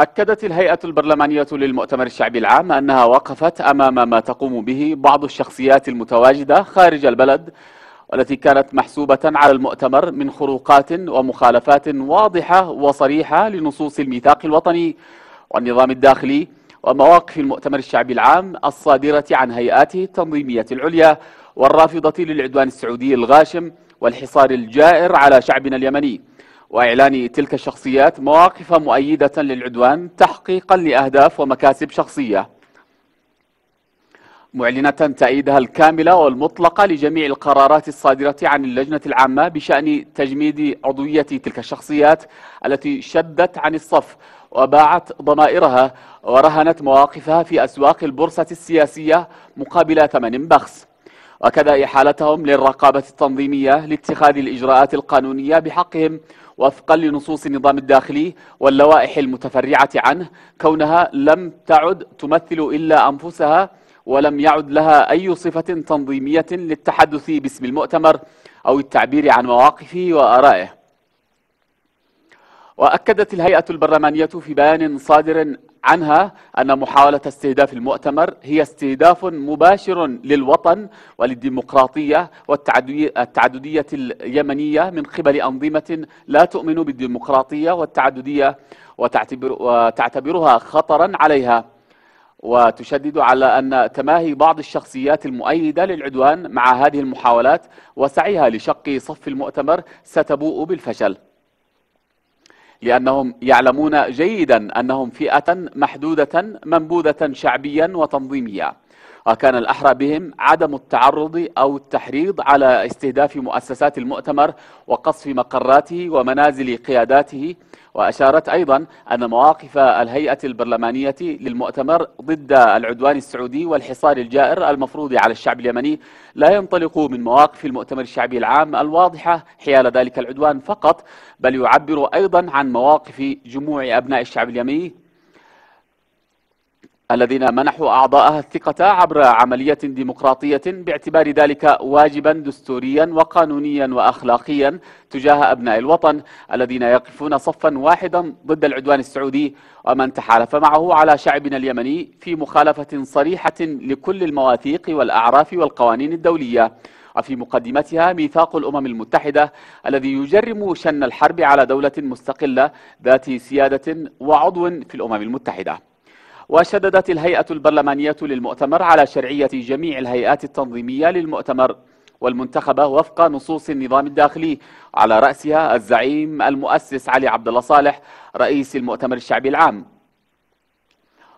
أكدت الهيئة البرلمانية للمؤتمر الشعبي العام أنها وقفت أمام ما تقوم به بعض الشخصيات المتواجدة خارج البلد والتي كانت محسوبة على المؤتمر من خروقات ومخالفات واضحة وصريحة لنصوص الميثاق الوطني والنظام الداخلي ومواقف المؤتمر الشعبي العام الصادرة عن هيئاته التنظيمية العليا والرافضة للعدوان السعودي الغاشم والحصار الجائر على شعبنا اليمني وإعلان تلك الشخصيات مواقف مؤيدة للعدوان تحقيقا لأهداف ومكاسب شخصية معلنة تأييدها الكاملة والمطلقة لجميع القرارات الصادرة عن اللجنة العامة بشأن تجميد عضوية تلك الشخصيات التي شدت عن الصف وباعت ضمائرها ورهنت مواقفها في أسواق البورصة السياسية مقابل ثمن بخس وكذا إحالتهم للرقابة التنظيمية لاتخاذ الإجراءات القانونية بحقهم وفقا لنصوص النظام الداخلي واللوائح المتفرعة عنه كونها لم تعد تمثل إلا أنفسها ولم يعد لها أي صفة تنظيمية للتحدث باسم المؤتمر أو التعبير عن مواقفه وآرائه وأكدت الهيئة البرلمانية في بيان صادر عنها أن محاولة استهداف المؤتمر هي استهداف مباشر للوطن وللديمقراطية والتعددية اليمنية من قبل أنظمة لا تؤمن بالديمقراطية والتعددية وتعتبر وتعتبرها خطرا عليها وتشدد على أن تماهي بعض الشخصيات المؤيدة للعدوان مع هذه المحاولات وسعيها لشق صف المؤتمر ستبوء بالفشل لأنهم يعلمون جيدا أنهم فئة محدودة منبوذة شعبيا وتنظيميا وكان الأحرى بهم عدم التعرض أو التحريض على استهداف مؤسسات المؤتمر وقصف مقراته ومنازل قياداته وأشارت أيضا أن مواقف الهيئة البرلمانية للمؤتمر ضد العدوان السعودي والحصار الجائر المفروض على الشعب اليمني لا ينطلق من مواقف المؤتمر الشعبي العام الواضحة حيال ذلك العدوان فقط بل يعبر أيضا عن مواقف جموع أبناء الشعب اليمني الذين منحوا أعضاءها الثقة عبر عملية ديمقراطية باعتبار ذلك واجبا دستوريا وقانونيا وأخلاقيا تجاه أبناء الوطن الذين يقفون صفا واحدا ضد العدوان السعودي ومن تحالف معه على شعبنا اليمني في مخالفة صريحة لكل المواثيق والأعراف والقوانين الدولية وفي مقدمتها ميثاق الأمم المتحدة الذي يجرم شن الحرب على دولة مستقلة ذات سيادة وعضو في الأمم المتحدة وشددت الهيئة البرلمانية للمؤتمر على شرعية جميع الهيئات التنظيمية للمؤتمر والمنتخبة وفق نصوص النظام الداخلي على رأسها الزعيم المؤسس علي عبد الله صالح رئيس المؤتمر الشعبي العام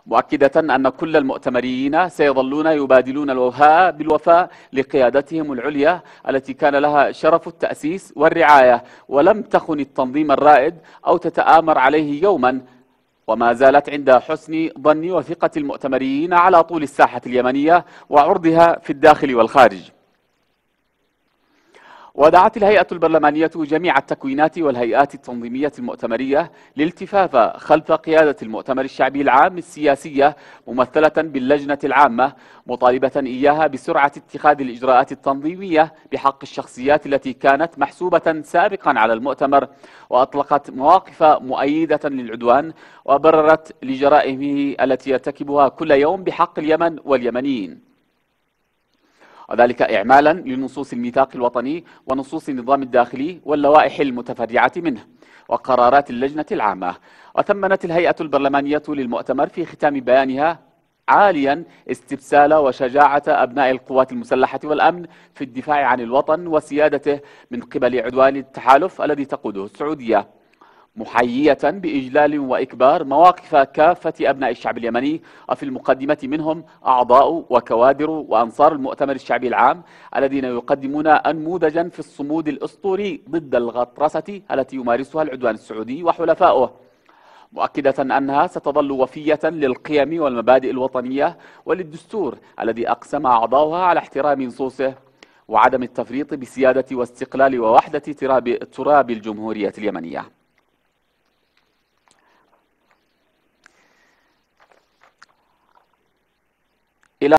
مؤكدة أن كل المؤتمريين سيظلون يبادلون الوفاء بالوفاء لقيادتهم العليا التي كان لها شرف التأسيس والرعاية ولم تخن التنظيم الرائد أو تتآمر عليه يوما وما زالت عند حسن ظن وثقة المؤتمريين على طول الساحة اليمنية وعرضها في الداخل والخارج ودعت الهيئة البرلمانية جميع التكوينات والهيئات التنظيمية المؤتمرية لالتفاف خلف قيادة المؤتمر الشعبي العام السياسية ممثلة باللجنة العامة مطالبة إياها بسرعة اتخاذ الإجراءات التنظيمية بحق الشخصيات التي كانت محسوبة سابقا على المؤتمر وأطلقت مواقف مؤيدة للعدوان وبررت لجرائمه التي يرتكبها كل يوم بحق اليمن واليمنيين وذلك إعمالا لنصوص الميثاق الوطني ونصوص النظام الداخلي واللوائح المتفرعة منه وقرارات اللجنة العامة وثمنت الهيئة البرلمانية للمؤتمر في ختام بيانها عاليا استبسال وشجاعة أبناء القوات المسلحة والأمن في الدفاع عن الوطن وسيادته من قبل عدوان التحالف الذي تقوده السعودية محيية بإجلال وإكبار مواقف كافة أبناء الشعب اليمني وفي المقدمة منهم أعضاء وكوادر وأنصار المؤتمر الشعبي العام الذين يقدمون أنموذجا في الصمود الأسطوري ضد الغطرسة التي يمارسها العدوان السعودي وحلفاؤه مؤكدة أنها ستظل وفية للقيم والمبادئ الوطنية وللدستور الذي أقسم أعضاؤها على احترام نصوصه وعدم التفريط بسيادة واستقلال ووحدة تراب, تراب الجمهورية اليمنية علا